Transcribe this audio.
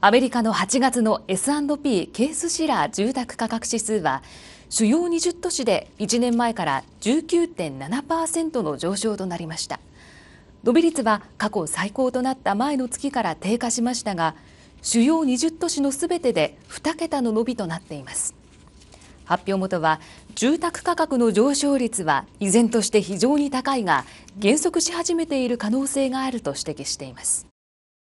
アメリカの8月の S&P ケースシラー住宅価格指数は主要20都市で1年前から19.7%の上昇となりました伸び率は過去最高となった前の月から低下しましたが主要20都市のすべてで2桁の伸びとなっています発表元は住宅価格の上昇率は依然として非常に高いが減速し始めている可能性があると指摘しています